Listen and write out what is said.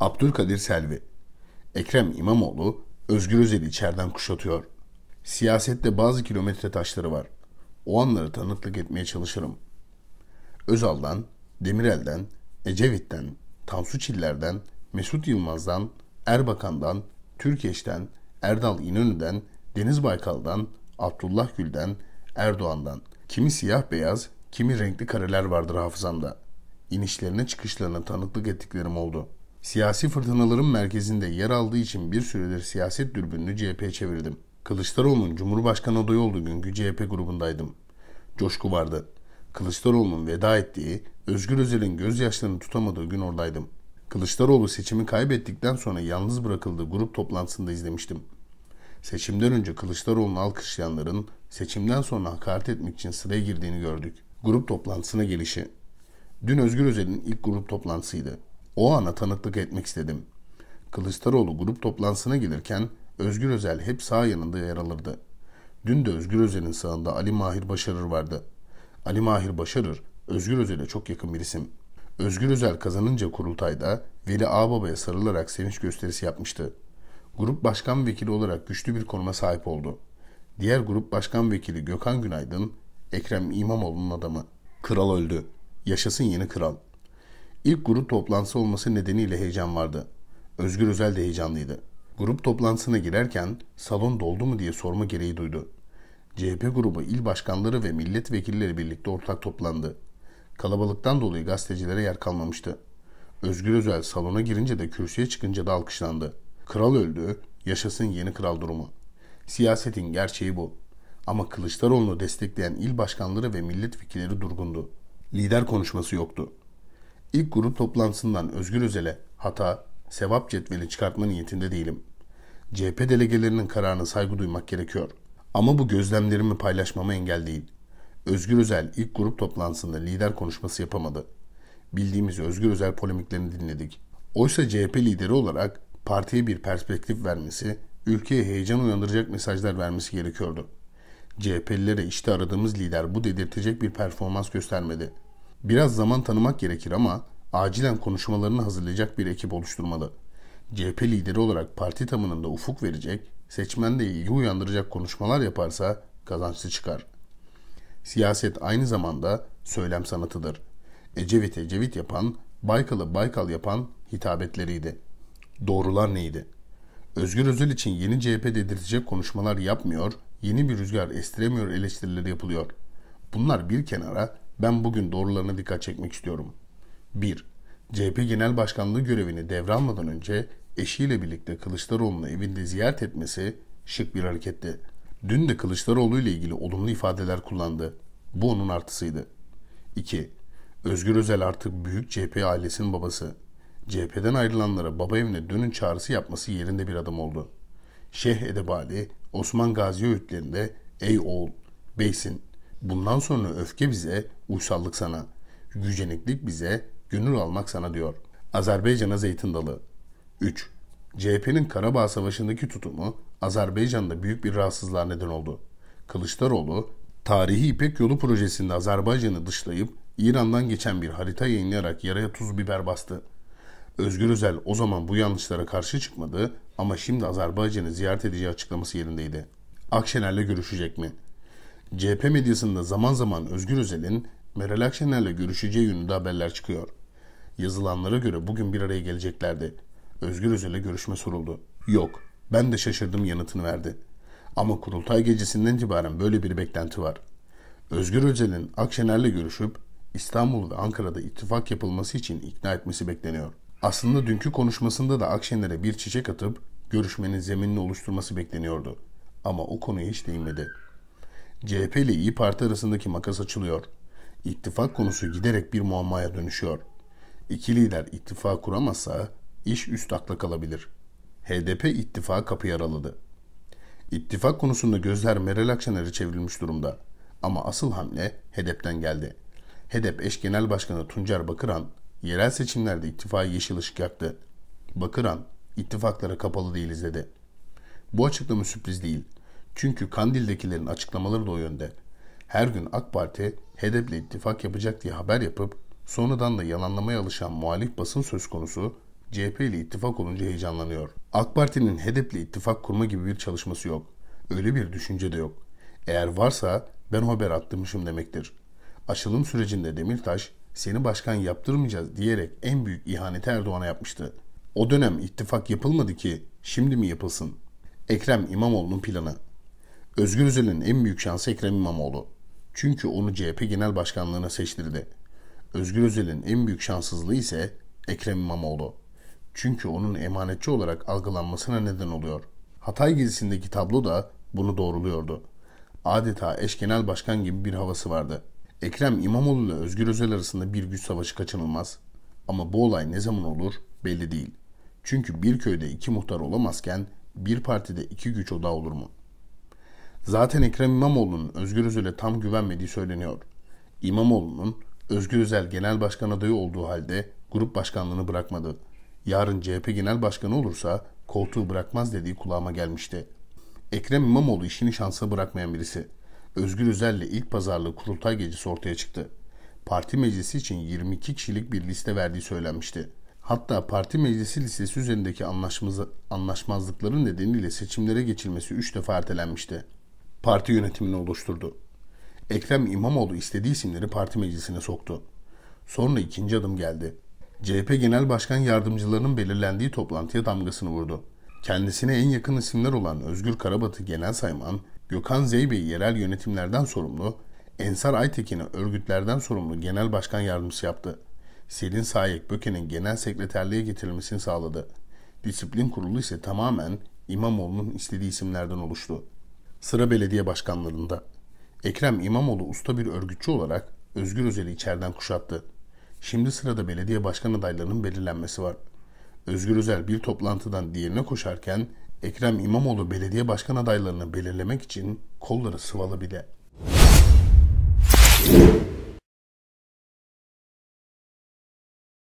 Abdülkadir Selvi, Ekrem İmamoğlu, Özgür Özel'i içeriden kuşatıyor. Siyasette bazı kilometre taşları var. O anları tanıklık etmeye çalışırım. Özal'dan, Demirel'den, Ecevit'ten, Tansu Çiller'den, Mesut Yılmaz'dan, Erbakan'dan, Türkeş'ten, Erdal İnönü'den, Deniz Baykal'dan, Abdullah Gül'den, Erdoğan'dan. Kimi siyah beyaz, kimi renkli kareler vardır hafızamda. İnişlerine çıkışlarına tanıklık ettiklerim oldu.'' Siyasi fırtınaların merkezinde yer aldığı için bir süredir siyaset dürbününü CHP'ye çevirdim. Kılıçdaroğlu'nun Cumhurbaşkanı adayı olduğu günkü CHP grubundaydım. Coşku vardı. Kılıçdaroğlu'nun veda ettiği, Özgür Özel'in gözyaşlarını tutamadığı gün oradaydım. Kılıçdaroğlu seçimi kaybettikten sonra yalnız bırakıldığı grup toplantısında izlemiştim. Seçimden önce Kılıçdaroğlu'nu alkışlayanların seçimden sonra hakaret etmek için sıraya girdiğini gördük. Grup toplantısına gelişi. Dün Özgür Özel'in ilk grup toplantısıydı. O ana tanıklık etmek istedim. Kılıçdaroğlu grup toplantısına gelirken Özgür Özel hep sağ yanında yer alırdı. Dün de Özgür Özel'in sağında Ali Mahir Başarır vardı. Ali Mahir Başarır, Özgür Özel'e çok yakın bir isim. Özgür Özel kazanınca kurultayda Veli Ağbaba'ya sarılarak sevinç gösterisi yapmıştı. Grup başkan vekili olarak güçlü bir konuma sahip oldu. Diğer grup başkan vekili Gökhan Günaydın, Ekrem İmamoğlu'nun adamı. Kral öldü. Yaşasın yeni kral. İlk grup toplantısı olması nedeniyle heyecan vardı. Özgür Özel de heyecanlıydı. Grup toplantısına girerken salon doldu mu diye sorma gereği duydu. CHP grubu il başkanları ve milletvekilleri birlikte ortak toplandı. Kalabalıktan dolayı gazetecilere yer kalmamıştı. Özgür Özel salona girince de kürsüye çıkınca da alkışlandı. Kral öldü, yaşasın yeni kral durumu. Siyasetin gerçeği bu. Ama Kılıçdaroğlu'nu destekleyen il başkanları ve milletvekilleri durgundu. Lider konuşması yoktu. İlk grup toplantısından Özgür Özel'e hata, sevap cetveli çıkartma niyetinde değilim. CHP delegelerinin kararına saygı duymak gerekiyor. Ama bu gözlemlerimi paylaşmama engel değil. Özgür Özel ilk grup toplantısında lider konuşması yapamadı. Bildiğimiz Özgür Özel polemiklerini dinledik. Oysa CHP lideri olarak partiye bir perspektif vermesi, ülkeye heyecan uyandıracak mesajlar vermesi gerekiyordu. CHP'lilere işte aradığımız lider bu dedirtecek bir performans göstermedi.'' Biraz zaman tanımak gerekir ama acilen konuşmalarını hazırlayacak bir ekip oluşturmalı. CHP lideri olarak parti tamınında ufuk verecek, seçmende ilgi uyandıracak konuşmalar yaparsa kazançlı çıkar. Siyaset aynı zamanda söylem sanatıdır. Ecevit Ecevit yapan, Baykal'ı Baykal yapan hitabetleriydi. Doğrular neydi? Özgür Özel için yeni CHP dedirtecek konuşmalar yapmıyor, yeni bir rüzgar estiremiyor eleştirileri yapılıyor. Bunlar bir kenara ben bugün doğrularına dikkat çekmek istiyorum. 1. CHP Genel Başkanlığı görevini devralmadan önce eşiyle birlikte Kılıçdaroğlu'nu evinde ziyaret etmesi şık bir hareketti. Dün de Kılıçdaroğlu ile ilgili olumlu ifadeler kullandı. Bu onun artısıydı. 2. Özgür Özel artık büyük CHP ailesinin babası. CHP'den ayrılanlara baba evine dönün çağrısı yapması yerinde bir adım oldu. Şeyh Edebali, Osman Gazi öğütlerinde ''Ey oğul, beysin, Bundan sonra öfke bize, uysallık sana. Güceniklik bize, gönül almak sana diyor. Azerbaycan'a zeytin dalı. 3. CHP'nin Karabağ Savaşı'ndaki tutumu Azerbaycan'da büyük bir rahatsızlığa neden oldu. Kılıçdaroğlu, tarihi İpek Yolu projesinde Azerbaycan'ı dışlayıp İran'dan geçen bir harita yayınlayarak yaraya tuz biber bastı. Özgür Özel o zaman bu yanlışlara karşı çıkmadı ama şimdi Azerbaycan'ı ziyaret edeceği açıklaması yerindeydi. Akşener'le görüşecek mi? CHP medyasında zaman zaman Özgür Özel'in Meral Akşener'le görüşeceği yönünde haberler çıkıyor. Yazılanlara göre bugün bir araya geleceklerdi. Özgür Özel'e görüşme soruldu. Yok, ben de şaşırdım yanıtını verdi. Ama kurultay gecesinden itibaren böyle bir beklenti var. Özgür Özel'in Akşener'le görüşüp İstanbul ve Ankara'da ittifak yapılması için ikna etmesi bekleniyor. Aslında dünkü konuşmasında da Akşener'e bir çiçek atıp görüşmenin zeminini oluşturması bekleniyordu. Ama o konuya hiç değinmedi. CHP ile İyi Parti arasındaki makas açılıyor. İttifak konusu giderek bir muammaya dönüşüyor. İki lider ittifak kuramasa iş üst akla kalabilir. HDP ittifaka kapı yaraladı. İttifak konusunda gözler Meral Akşener'e çevrilmiş durumda. Ama asıl hamle HDP'den geldi. HDP eş genel başkanı Tuncer Bakıran, yerel seçimlerde ittifaka yeşil ışık yaktı. Bakıran, ittifaklara kapalı değiliz dedi. Bu açıklama sürpriz değil. Çünkü Kandil'dekilerin açıklamaları da o yönde. Her gün AK Parti HDP'le ittifak yapacak diye haber yapıp sonradan da yalanlamaya alışan muhalif basın söz konusu CHP ile ittifak olunca heyecanlanıyor. AK Parti'nin HDP'le ittifak kurma gibi bir çalışması yok. Öyle bir düşünce de yok. Eğer varsa ben haber attırmışım demektir. Açılım sürecinde Demirtaş seni başkan yaptırmayacağız diyerek en büyük ihaneti Erdoğan'a yapmıştı. O dönem ittifak yapılmadı ki şimdi mi yapılsın? Ekrem İmamoğlu'nun planı. Özgür Özel'in en büyük şansı Ekrem İmamoğlu. Çünkü onu CHP Genel Başkanlığı'na seçtirdi. Özgür Özel'in en büyük şanssızlığı ise Ekrem İmamoğlu. Çünkü onun emanetçi olarak algılanmasına neden oluyor. Hatay gezisindeki tablo da bunu doğruluyordu. Adeta eş genel başkan gibi bir havası vardı. Ekrem İmamoğlu ile Özgür Özel arasında bir güç savaşı kaçınılmaz. Ama bu olay ne zaman olur belli değil. Çünkü bir köyde iki muhtar olamazken bir partide iki güç odağı olur mu? Zaten Ekrem İmamoğlu'nun Özgür Özel'e tam güvenmediği söyleniyor. İmamoğlu'nun Özgür Özel genel başkan adayı olduğu halde grup başkanlığını bırakmadı. Yarın CHP genel başkanı olursa koltuğu bırakmaz dediği kulağıma gelmişti. Ekrem İmamoğlu işini şansa bırakmayan birisi. Özgür Özel'le ilk pazarlığı kurultay gecesi ortaya çıktı. Parti meclisi için 22 kişilik bir liste verdiği söylenmişti. Hatta parti meclisi listesi üzerindeki anlaşmazlıkların nedeniyle seçimlere geçilmesi 3 defa ertelenmişti parti yönetimini oluşturdu. Ekrem İmamoğlu istediği isimleri parti meclisine soktu. Sonra ikinci adım geldi. CHP Genel Başkan Yardımcılarının belirlendiği toplantıya damgasını vurdu. Kendisine en yakın isimler olan Özgür Karabat'ı genel sayman, Gökhan Zeybey yerel yönetimlerden sorumlu, Ensar Aytekin'i örgütlerden sorumlu genel başkan yardımcısı yaptı. Selin Sayek Böke'nin genel sekreterliğe getirilmesini sağladı. Disiplin kurulu ise tamamen İmamoğlu'nun istediği isimlerden oluştu. Sıra belediye başkanlarında. Ekrem İmamoğlu usta bir örgütçü olarak Özgür Özel'i içeriden kuşattı. Şimdi sırada belediye başkan adaylarının belirlenmesi var. Özgür Özel bir toplantıdan diğerine koşarken Ekrem İmamoğlu belediye başkan adaylarını belirlemek için kolları sıvalı bile.